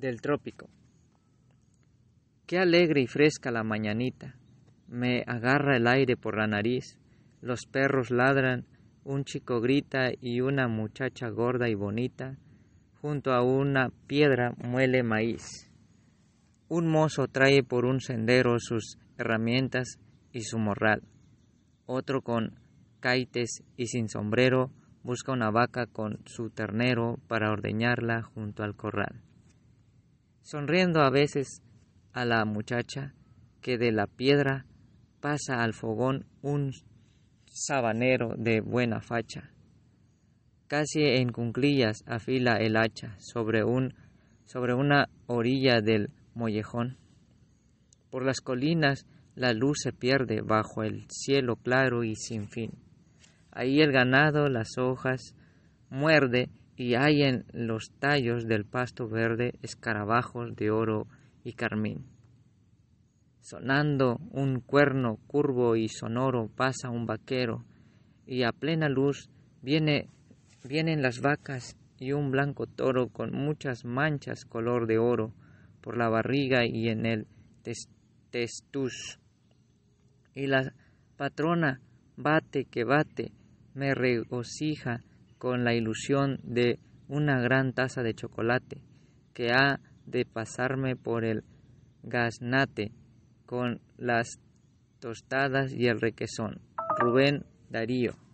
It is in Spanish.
del trópico. Qué alegre y fresca la mañanita. Me agarra el aire por la nariz. Los perros ladran, un chico grita y una muchacha gorda y bonita junto a una piedra muele maíz. Un mozo trae por un sendero sus herramientas y su morral. Otro con caites y sin sombrero busca una vaca con su ternero para ordeñarla junto al corral sonriendo a veces a la muchacha que de la piedra pasa al fogón un sabanero de buena facha. Casi en cunclillas afila el hacha sobre, un, sobre una orilla del mollejón. Por las colinas la luz se pierde bajo el cielo claro y sin fin. Ahí el ganado las hojas muerde y hay en los tallos del pasto verde escarabajos de oro y carmín. Sonando un cuerno curvo y sonoro pasa un vaquero y a plena luz vienen las vacas y un blanco toro con muchas manchas color de oro por la barriga y en el testuz. Y la patrona bate que bate, me regocija con la ilusión de una gran taza de chocolate que ha de pasarme por el gaznate con las tostadas y el requesón. Rubén Darío.